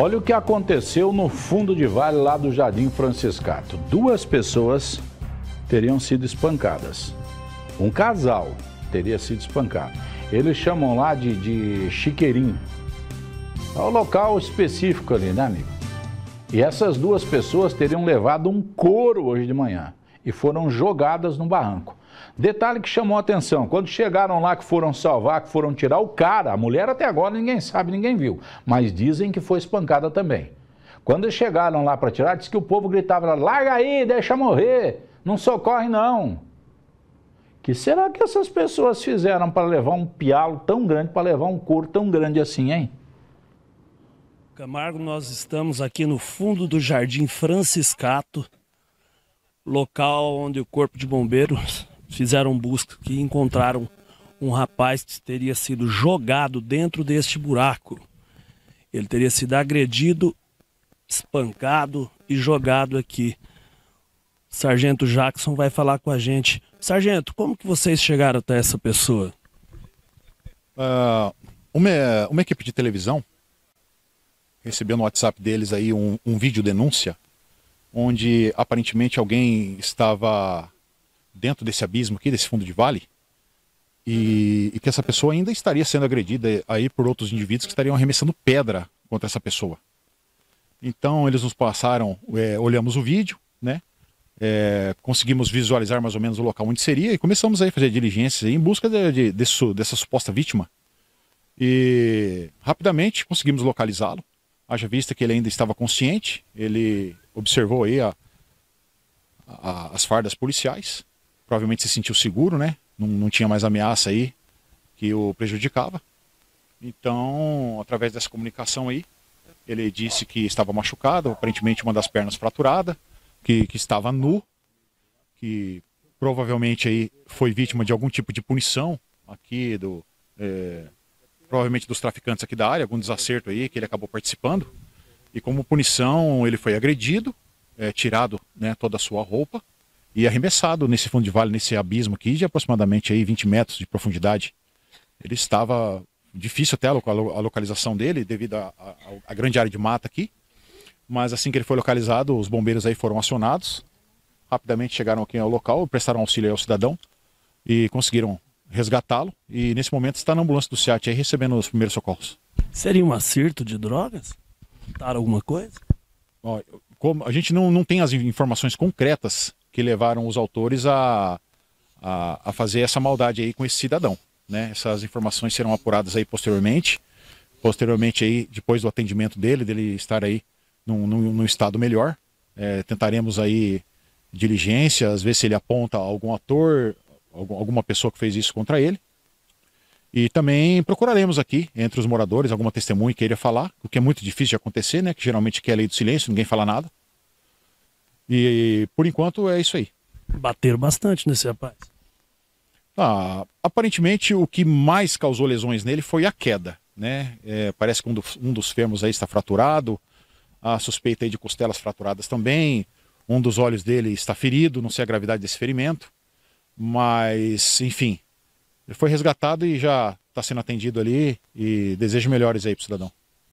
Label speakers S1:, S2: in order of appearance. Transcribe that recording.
S1: Olha o que aconteceu no fundo de vale lá do Jardim Franciscato. Duas pessoas teriam sido espancadas. Um casal teria sido espancado. Eles chamam lá de, de chiqueirinho. É o local específico ali, né, amigo? E essas duas pessoas teriam levado um couro hoje de manhã e foram jogadas no barranco. Detalhe que chamou a atenção: quando chegaram lá, que foram salvar, que foram tirar o cara, a mulher até agora ninguém sabe, ninguém viu, mas dizem que foi espancada também. Quando chegaram lá para tirar, diz que o povo gritava: larga aí, deixa morrer, não socorre não. Que será que essas pessoas fizeram para levar um pialo tão grande, para levar um couro tão grande assim, hein?
S2: Camargo, nós estamos aqui no fundo do Jardim Franciscato, local onde o corpo de bombeiros fizeram busca e encontraram um rapaz que teria sido jogado dentro deste buraco. Ele teria sido agredido, espancado e jogado aqui. Sargento Jackson vai falar com a gente. Sargento, como que vocês chegaram até essa pessoa? Uh, uma, uma equipe de televisão
S3: recebeu no WhatsApp deles aí um, um vídeo denúncia onde aparentemente alguém estava dentro desse abismo aqui, desse fundo de vale, e, uhum. e, que essa pessoa ainda estaria sendo agredida aí por outros indivíduos que estariam arremessando pedra contra essa pessoa. Então eles nos passaram, é, olhamos o vídeo, né? É, conseguimos visualizar mais ou menos o local onde seria e começamos aí a fazer diligências em busca de, de, de, dessa suposta vítima. E rapidamente conseguimos localizá-lo haja vista que ele ainda estava consciente, ele observou aí a, a, as fardas policiais, provavelmente se sentiu seguro, né? Não, não tinha mais ameaça aí que o prejudicava. Então, através dessa comunicação aí, ele disse que estava machucado, aparentemente uma das pernas fraturada, que, que estava nu, que provavelmente aí foi vítima de algum tipo de punição aqui do, é, provavelmente dos traficantes aqui da área, algum desacerto aí que ele acabou participando. E como punição, ele foi agredido, é, tirado né, toda a sua roupa e arremessado nesse fundo de vale, nesse abismo aqui de aproximadamente aí 20 metros de profundidade. Ele estava difícil até a localização dele devido à grande área de mata aqui. Mas assim que ele foi localizado, os bombeiros aí foram acionados. Rapidamente chegaram aqui ao local, prestaram auxílio ao cidadão e conseguiram resgatá-lo e nesse momento está na ambulância do SEAT aí recebendo os primeiros socorros. Seria um acerto de drogas? Dar alguma coisa? Ó, como a gente não, não tem as informações concretas que levaram os autores a, a, a, fazer essa maldade aí com esse cidadão. Né? Essas informações serão apuradas aí posteriormente, posteriormente aí depois do atendimento dele, dele estar aí num, num, num estado melhor, é, tentaremos aí diligências, ver se ele aponta algum ator, alguma pessoa que fez isso contra ele. E também procuraremos aqui, entre os moradores, alguma testemunha que queira falar, o que é muito difícil de acontecer, né? Que geralmente quer é a lei do silêncio, ninguém fala nada. E por enquanto é isso
S2: aí. Bateram bastante nesse rapaz.
S3: Ah, aparentemente o que mais causou lesões nele foi a queda, né? É, parece que um, do, um dos fêmurs aí está fraturado, a suspeita aí de costelas fraturadas também, um dos olhos dele está ferido, não sei a gravidade desse ferimento. Mas, enfim, foi resgatado e já está sendo atendido ali. E desejo melhores aí para o cidadão.